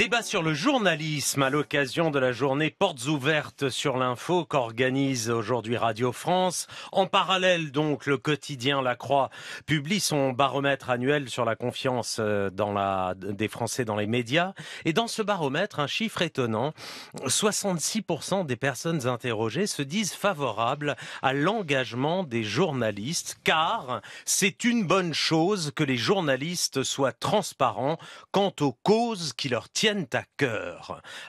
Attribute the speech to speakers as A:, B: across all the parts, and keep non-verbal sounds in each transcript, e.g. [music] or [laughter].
A: Débat sur le journalisme à l'occasion de la journée Portes ouvertes sur l'info qu'organise aujourd'hui Radio France. En parallèle, donc, le quotidien La Croix publie son baromètre annuel sur la confiance euh, dans la, des Français dans les médias. Et dans ce baromètre, un chiffre étonnant, 66% des personnes interrogées se disent favorables à l'engagement des journalistes, car c'est une bonne chose que les journalistes soient transparents quant aux causes qui leur tiennent à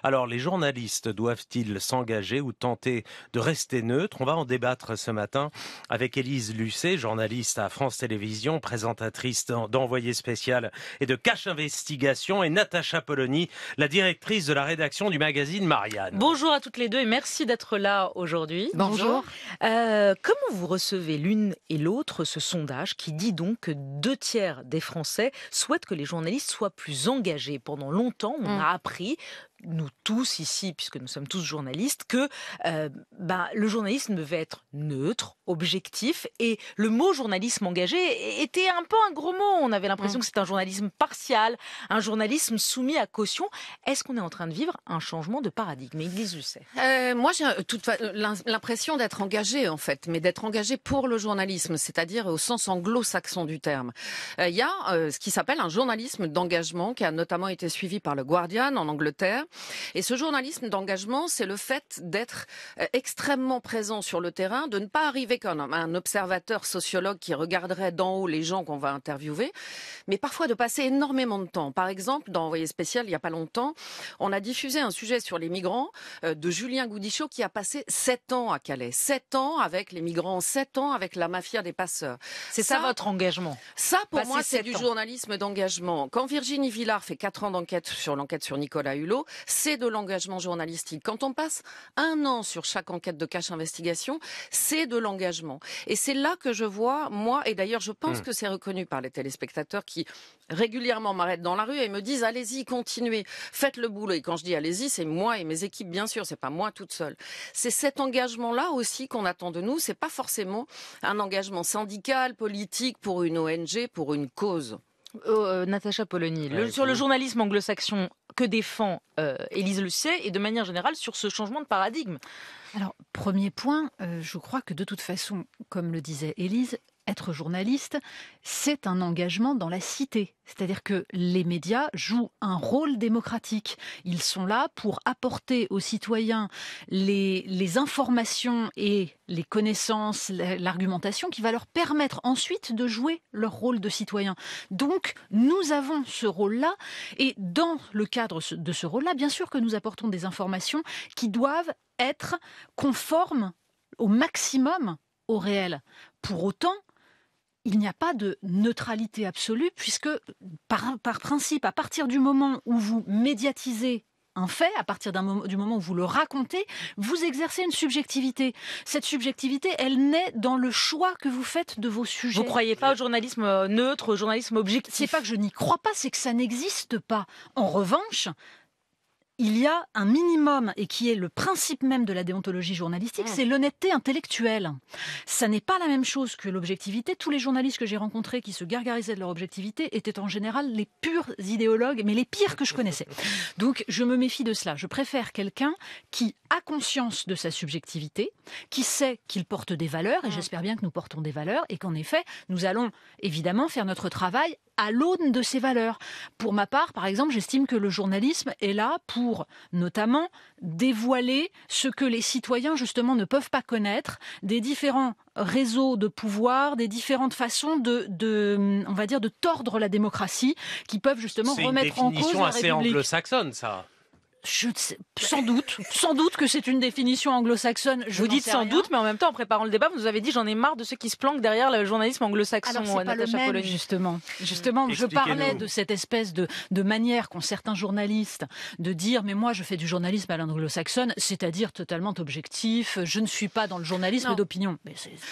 A: Alors les journalistes doivent-ils s'engager ou tenter de rester neutres On va en débattre ce matin avec Élise Lucet, journaliste à France Télévisions, présentatrice d'envoyé spécial et de Cache Investigation, et Natacha Polony,
B: la directrice de la rédaction du magazine Marianne. Bonjour à toutes les deux et merci d'être là aujourd'hui. Bonjour. Euh, comment vous recevez l'une et l'autre ce sondage qui dit donc que deux tiers des Français souhaitent que les journalistes soient plus engagés Pendant longtemps, on a appris nous tous ici, puisque nous sommes tous journalistes, que euh, ben, le journalisme devait être neutre, objectif, et le mot journalisme engagé était un peu un gros mot. On avait l'impression mm. que c'est un journalisme partial, un journalisme soumis à caution. Est-ce qu'on est en train de vivre un changement de paradigme Église le Euh, moi, j'ai euh, toute euh,
C: l'impression d'être engagé, en fait, mais d'être engagé pour le journalisme, c'est-à-dire au sens anglo-saxon du terme. Euh, il y a ce qui s'appelle un journalisme d'engagement qui a notamment été suivi par le Guardian en Angleterre et ce journalisme d'engagement, c'est le fait d'être euh, extrêmement présent sur le terrain, de ne pas arriver comme un observateur sociologue qui regarderait d'en haut les gens qu'on va interviewer, mais parfois de passer énormément de temps. Par exemple, dans Envoyé spécial, il n'y a pas longtemps, on a diffusé un sujet sur les migrants euh, de Julien Goudichaud qui a passé sept ans à Calais. Sept ans avec les migrants, sept ans avec la mafia des passeurs. C'est ça, votre engagement Ça, pour moi, c'est du journalisme d'engagement. Quand Virginie Villard fait quatre ans d'enquête sur l'enquête sur Nicolas Hulot, c'est de l'engagement journalistique. Quand on passe un an sur chaque enquête de cache investigation, c'est de l'engagement. Et c'est là que je vois, moi, et d'ailleurs je pense hmm. que c'est reconnu par les téléspectateurs qui régulièrement m'arrêtent dans la rue et me disent allez-y, continuez, faites le boulot. Et quand je dis allez-y, c'est moi et mes équipes, bien sûr, c'est pas moi toute seule. C'est cet engagement-là aussi qu'on attend de nous. C'est pas forcément un engagement syndical, politique, pour une ONG, pour une cause.
B: Euh, Natacha Polony, sur le journalisme anglo-saxon que défend Élise euh, Élise Lucet et de manière générale sur ce changement de paradigme Alors, premier
D: point, euh, je crois que de toute façon, comme le disait Élise, être journaliste, c'est un engagement dans la cité. C'est-à-dire que les médias jouent un rôle démocratique. Ils sont là pour apporter aux citoyens les, informations et les connaissances, l'argumentation qui va leur permettre ensuite de jouer leur rôle de citoyen. Donc, nous avons ce rôle-là. Et dans le cadre de ce rôle-là, bien sûr que nous apportons des informations qui doivent être conformes au maximum au réel. Pour autant, il n'y a pas de neutralité absolue, puisque par, principe, à partir du moment où vous médiatisez un fait, à partir du moment où vous le racontez, vous exercez une subjectivité. Cette subjectivité, elle naît dans le choix que vous faites de vos sujets. Vous ne croyez
B: pas au journalisme euh,
D: neutre, au journalisme objectif C'est pas que je n'y crois pas, c'est que ça n'existe pas. En revanche, il y a un minimum, et qui est le principe même de la déontologie journalistique, c'est l'honnêteté intellectuelle. Ça n'est pas la même chose que l'objectivité. Tous les journalistes que j'ai rencontrés qui se gargarisaient de leur objectivité étaient en général les purs idéologues, mais les pires que je connaissais. Donc je me méfie de cela. Je préfère quelqu'un qui a conscience de sa subjectivité, qui sait qu'il porte des valeurs, et j'espère bien que nous portons des valeurs, et qu'en effet, nous allons évidemment faire notre travail à l'aune de ces valeurs. Pour ma part, par exemple, j'estime que le journalisme est là pour notamment dévoiler ce que les citoyens justement ne peuvent pas connaître des différents réseaux de pouvoir, des différentes façons de, on va dire, de tordre la démocratie, qui peuvent justement remettre en cause la République. C'est assez
A: anglo-saxonne, ça.
D: Je
B: sans doute, sans doute que c'est une définition anglo-saxonne. Vous dites sans doute, mais en même temps, en préparant le débat, vous nous avez dit j'en ai marre de ceux qui se planquent derrière le journalisme anglo-saxon. C'est euh, justement.
D: Justement, je parlais de
B: cette espèce de, de manière qu'ont certains journalistes
D: de dire mais moi je fais du journalisme à l'anglo-saxonne, c'est-à-dire totalement objectif. Je ne suis pas dans le journalisme d'opinion.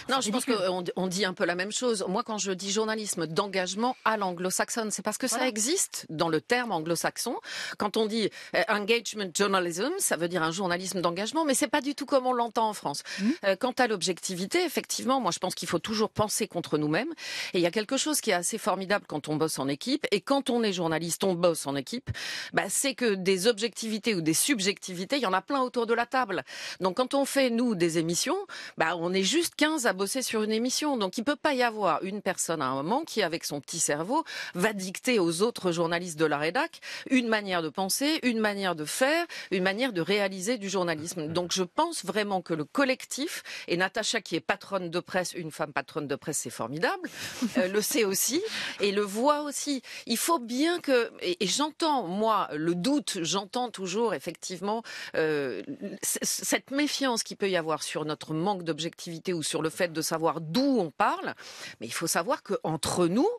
C: Non, je pense qu'on on dit un peu la même chose. Moi, quand je dis journalisme d'engagement à l'anglo-saxonne, c'est parce que ça existe dans le terme anglo-saxon. Quand on dit eh, un gay Engagement journalism, ça veut dire un journalisme d'engagement, mais c'est pas du tout comme on l'entend en France. Hmm. Euh, quant à l'objectivité, effectivement, moi je pense qu'il faut toujours penser contre nous-mêmes. Et il y a quelque chose qui est assez formidable quand on bosse en équipe. Et quand on est journaliste, on bosse en équipe. Bah, c'est que des objectivités ou des subjectivités, il y en a plein autour de la table. Donc quand on fait, nous, des émissions, bah, on est juste 15 à bosser sur une émission. Donc il peut pas y avoir une personne à un moment qui, avec son petit cerveau, va dicter aux autres journalistes de la rédac une manière de penser, une manière de faire, une manière de réaliser du journalisme. Donc je pense vraiment que le collectif, et Natacha qui est patronne de presse, une femme patronne de presse, c'est formidable, [laughs] euh, le sait aussi et le voit aussi. Il faut bien que, et, j'entends moi le doute, j'entends toujours effectivement euh, cette méfiance qui peut y avoir sur notre manque d'objectivité ou sur le fait de savoir d'où on parle, mais il faut savoir qu'entre nous,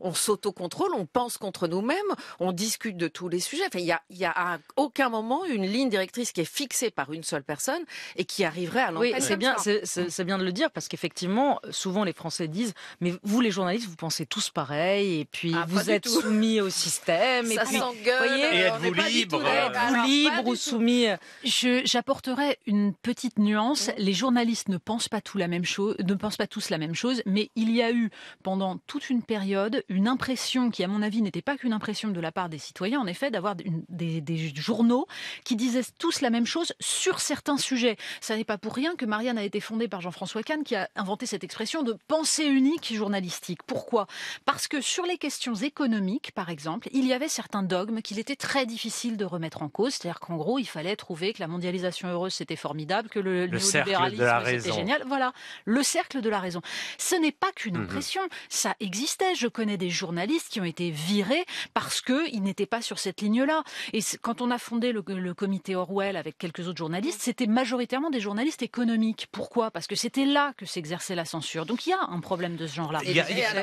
C: on s'autocontrôle, on pense contre nous-mêmes, on discute de tous les sujets. Enfin, il y a,
B: aucun moment une ligne directrice qui est fixée par une seule personne et qui arriverait à l'empêcher. Oui, c'est bien, c'est bien de le dire parce qu'effectivement, souvent les Français disent, mais vous les journalistes, vous pensez tous pareil et puis ah, vous êtes soumis au système Ça s'engueule et êtes-vous libre,
A: êtes
D: libre ou soumis J'apporterai une petite nuance. Les journalistes ne pensent pas tout la même chose, ne pensent pas tous la même chose, mais il y a eu pendant toute une période une impression qui, à mon avis, n'était pas qu'une impression de la part des citoyens, en effet, d'avoir des, des journaux qui disaient tous la même chose sur certains sujets. Ça n'est pas pour rien que Marianne a été fondée par Jean-François Kahn qui a inventé cette expression de pensée unique journalistique. Pourquoi Parce que sur les questions économiques, par exemple, il y avait certains dogmes qu'il était très difficile de remettre en cause. C'est-à-dire qu'en gros, il fallait trouver que la mondialisation heureuse, c'était formidable, que le, libéralisme, c'était génial. Voilà, le cercle de la raison. Ce n'est pas qu'une mhm. impression, ça existait. Je connais des journalistes qui ont été virés parce qu'ils n'étaient pas sur cette ligne-là. Et quand on a fondé le, comité Orwell avec quelques autres journalistes, c'était majoritairement des journalistes économiques. Pourquoi Parce que c'était là que s'exerçait la censure. Donc il y a un problème de ce genre-là.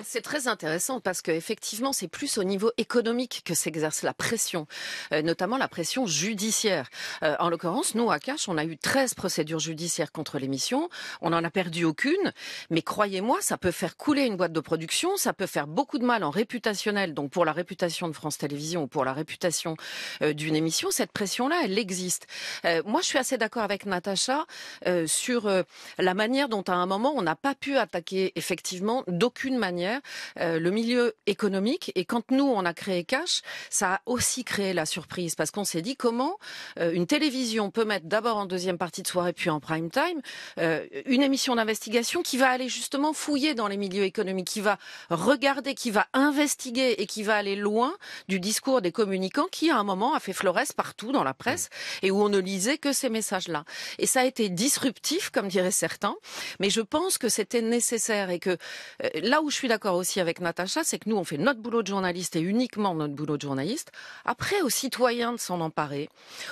D: C'est très intéressant
C: parce qu'effectivement, c'est plus au niveau économique que s'exerce la pression, euh, notamment la pression judiciaire. Euh, en l'occurrence, nous, à Cash, on a eu 13 procédures judiciaires contre l'émission. On n'en a perdu aucune. Mais croyez-moi, ça peut faire couler une boîte de production, ça peut faire beaucoup de mal en réputationnel. Donc pour la réputation de France Télévisions ou pour la réputation euh, d'une émission, cette pression-là, elle existe. Euh, moi, je suis assez d'accord avec Natacha euh, sur euh, la manière dont, à un moment, on n'a pas pu attaquer effectivement d'aucune manière le milieu économique. Et quand nous, on a créé Cash, ça a aussi créé la surprise parce qu'on s'est dit comment une télévision peut mettre d'abord en deuxième partie de soirée puis en prime time une émission d'investigation qui va aller justement fouiller dans les milieux économiques, qui va regarder, qui va investiguer et qui va aller loin du discours des communicants qui, à un moment, a fait Flores par partout dans la presse et où on ne lisait que ces messages-là. Et ça a été disruptif, comme diraient certains, mais je pense que c'était nécessaire et que euh, là où je suis d'accord aussi avec Natacha, c'est que nous, on fait notre boulot de journaliste et uniquement notre boulot de journaliste. Après, aux citoyens de s'en emparer,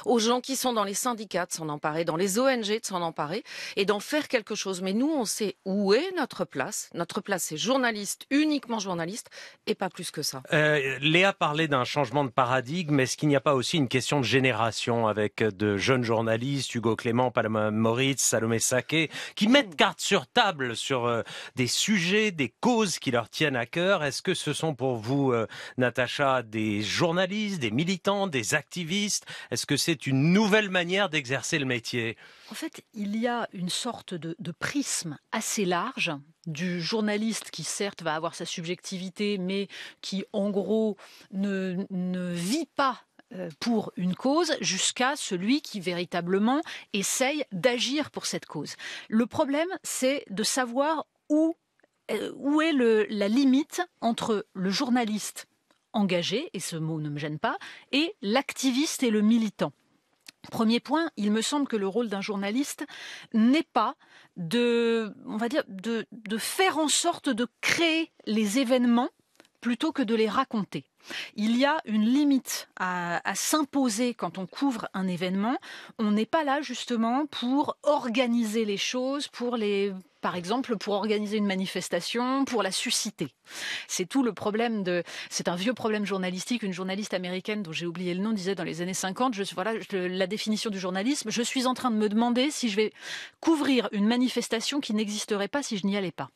C: aux gens qui sont dans les syndicats de s'en emparer, dans les ONG de s'en emparer et d'en faire quelque chose. Mais nous, on sait où est notre place. Notre place, c'est journaliste, uniquement journaliste et pas plus que ça.
A: Euh, Léa parlait d'un changement de paradigme. Est-ce qu'il n'y a pas aussi une question de génération avec de jeunes journalistes, Hugo Clément, Paloma Moritz, Salomé Saké, qui mettent mmh. carte sur table sur euh, des sujets, des causes qui leur tiennent à cœur. Est-ce que ce sont pour vous, euh, Natacha, des journalistes, des militants, des activistes Est-ce que c'est une nouvelle manière d'exercer le métier
D: En fait, il y a une sorte de, de prisme assez large du journaliste qui certes va avoir sa subjectivité, mais qui en gros ne, ne vit pas euh, pour une cause jusqu'à celui qui véritablement essaye d'agir pour cette cause. Le problème, c'est de savoir où, euh, est la limite entre le journaliste engagé, et ce mot ne me gêne pas, et l'activiste et le militant. Premier point, il me semble que le rôle d'un journaliste n'est pas de, on va dire, de faire en sorte de créer les événements plutôt que de les raconter. Il y a une limite à, s'imposer quand on couvre un événement. On n'est pas là justement pour organiser les choses, pour les par exemple, pour organiser une manifestation, pour la susciter. C'est tout le problème de. C'est un vieux problème journalistique. Une journaliste américaine dont j'ai oublié le nom disait dans les années 50, je, voilà la définition du journalisme. Je suis en train de me demander si je vais couvrir une manifestation qui n'existerait pas si je n'y allais pas.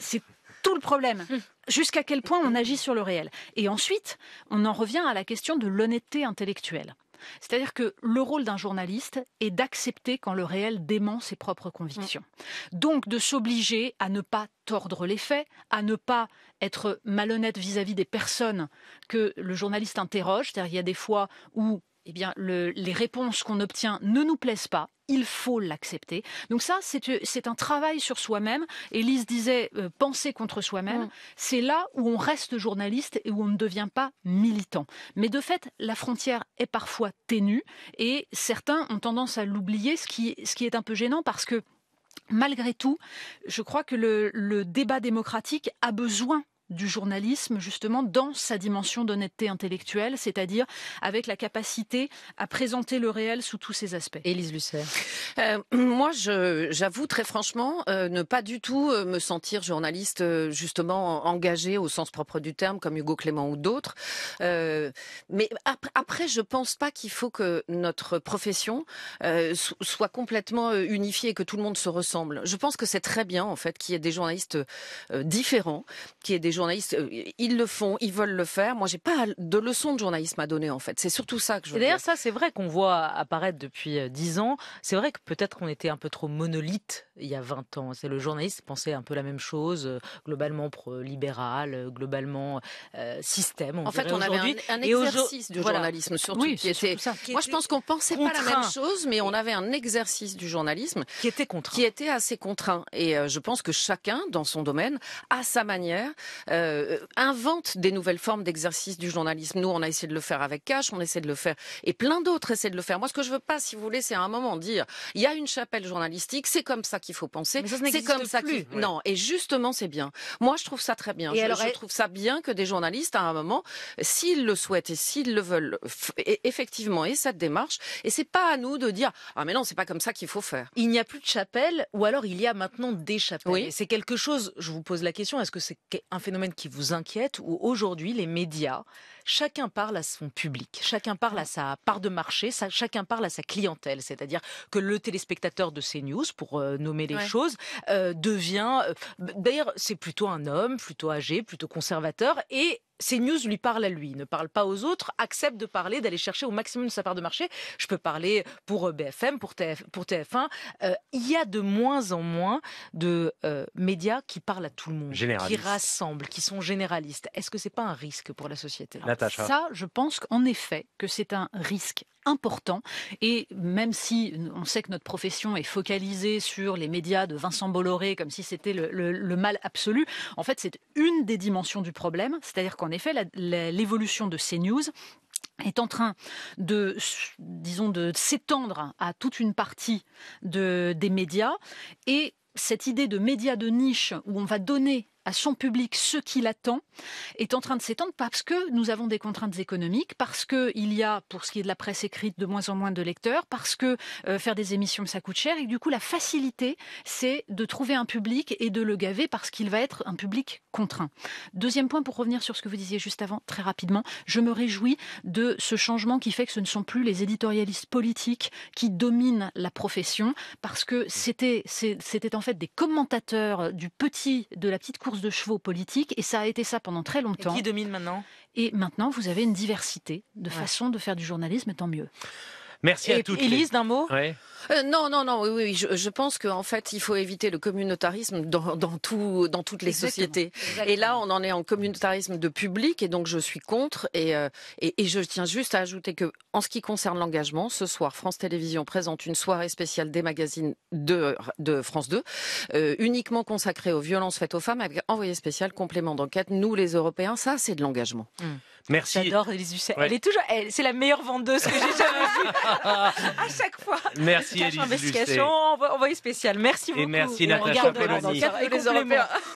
D: C'est tout le problème. Hum. Jusqu'à quel point on agit sur le réel. Et ensuite, on en revient à la question de l'honnêteté intellectuelle. C'est-à-dire que le rôle d'un journaliste est d'accepter quand le réel dément ses propres convictions. Hum. Donc de s'obliger à ne pas tordre les faits, à ne pas être malhonnête vis-à-vis des personnes que le journaliste interroge. C'est-à-dire il y a des fois où eh bien, les réponses qu'on obtient ne nous plaisent pas, il faut l'accepter. Donc ça, c'est euh, un travail sur soi-même. Élise disait euh, penser contre soi-même. Mm. C'est là où on reste journaliste et où on ne devient pas militant. Mais de fait, la frontière est parfois ténue et certains ont tendance à l'oublier, ce qui, est un peu gênant parce que Malgré tout, je crois que le débat démocratique a besoin du journalisme, justement, dans sa dimension d'honnêteté intellectuelle, c'est-à-dire avec la capacité à présenter le réel sous tous ses aspects. Élise Lucère.
C: Euh, [clears throat] moi, j'avoue très franchement euh, ne pas du tout euh, me sentir journaliste, justement, engagée au sens propre du terme, comme Hugo Clément ou d'autres. mais après, je pense pas qu'il faut que notre profession soit complètement unifiée et que tout le monde se ressemble. Je pense que c'est très bien, en fait, qu'il y ait des journalistes différents, qu'il y ait des journalistes journalistes, euh, ils le font, ils veulent le faire. Moi, j'ai pas de leçon de journalisme à donner, en fait. C'est surtout ça
B: que je veux D'ailleurs, ça, c'est vrai qu'on voit apparaître depuis euh, dix ans. C'est vrai que peut-être on était un peu trop monolithe il y a 20 ans. C'est le journaliste pensait un peu la même chose, euh, globalement pro libéral, globalement système. en fait, on avait un, un exercice du journalisme surtout
C: moi, je pense qu'on pensait pas la même chose, mais on avait un exercice du journalisme qui était contraint, qui était assez contraint. Et je pense que chacun, dans son domaine, à sa manière, euh, euh invente des nouvelles formes d'exercice du journalisme. Nous, on a essayé de le faire avec Cash, on essaie de le faire, et plein d'autres essaient de le faire. Moi, ce que je veux pas, si vous voulez, c'est à un moment dire, il y a une chapelle journalistique, c'est comme ça qu'il faut penser, c'est comme ça plus. Non, et justement, c'est bien. Moi, je trouve ça très bien. Et je, alors, je trouve ça bien que des journalistes, à un moment, s'ils le souhaitent et s'ils le veulent, effectivement, et cette démarche, et c'est pas à nous de dire, ah mais non, c'est pas comme ça qu'il faut faire.
B: Il n'y a plus de chapelle, ou alors il y a maintenant des chapelles. Oui. C'est quelque chose, je vous pose la question, est-ce que c'est un fait phénomène qui vous inquiète où aujourd'hui les médias, chacun parle à son public, chacun parle à sa part de marché, chacun parle à sa clientèle. C'est-à-dire que le téléspectateur de ces news, pour euh, nommer les choses, euh, devient. Euh, d'ailleurs, c'est plutôt un homme, plutôt âgé, plutôt conservateur et news lui parle à lui, ne parle pas aux autres, accepte de parler, d'aller chercher au maximum de sa part de marché. Je peux parler pour euh, BFM, pour, TF, pour TF1. Euh, il y a de moins en moins de euh, médias qui parlent à tout le monde, qui rassemblent, qui sont généralistes. Est-ce que c'est pas un risque pour la société Ça, je pense en effet que c'est un risque
D: important. Et même si on sait que notre profession est focalisée sur les médias de Vincent Bolloré comme si c'était le, mal absolu, en fait c'est une des dimensions du problème, c'est-à-dire qu'en effet l'évolution de ces news est en train de, disons, de s'étendre à toute une partie de, des médias et cette idée de médias de niche où on va donner à son public ce qu'il attend est en train de s'étendre parce que nous avons des contraintes économiques, parce que il y a, pour ce qui est de la presse écrite, de moins en moins de lecteurs, parce que euh, faire des émissions ça coûte cher et du coup la facilité c'est de trouver un public et de le gaver parce qu'il va être un public contraint. Deuxième point pour revenir sur ce que vous disiez juste avant très rapidement, je me réjouis de ce changement qui fait que ce ne sont plus les éditorialistes politiques qui dominent la profession parce que c'était c'était en fait des commentateurs du petit de la petite cour de chevaux politiques et ça a été ça pendant très longtemps. Et qui domine maintenant Et maintenant, vous avez une diversité de façons de faire du journalisme, tant mieux.
A: Merci à toutes. Élise, d'un mot
D: euh, non, non, non, oui, oui, je, pense qu'en fait, il faut
C: éviter le communautarisme dans, tout, dans toutes les sociétés. Et là, on en est en communautarisme de public, et donc je suis contre. Euh, et, et, je tiens juste à ajouter que, en ce qui concerne l'engagement, ce soir, France Télévisions présente une soirée spéciale des magazines de, France 2, euh, uniquement consacrée aux violences faites aux femmes, avec envoyé spécial, complément d'enquête. Nous, les Européens,
B: ça, c'est de l'engagement. Hum. Merci. J'adore Élise Lucet. Elle est toujours, c'est la meilleure vendeuse que j'ai jamais vue. [laughs] à chaque fois. Merci Élise Lucet. Investigation, envoyé spécial. Merci beaucoup. Et merci Natasha Pelloni. Et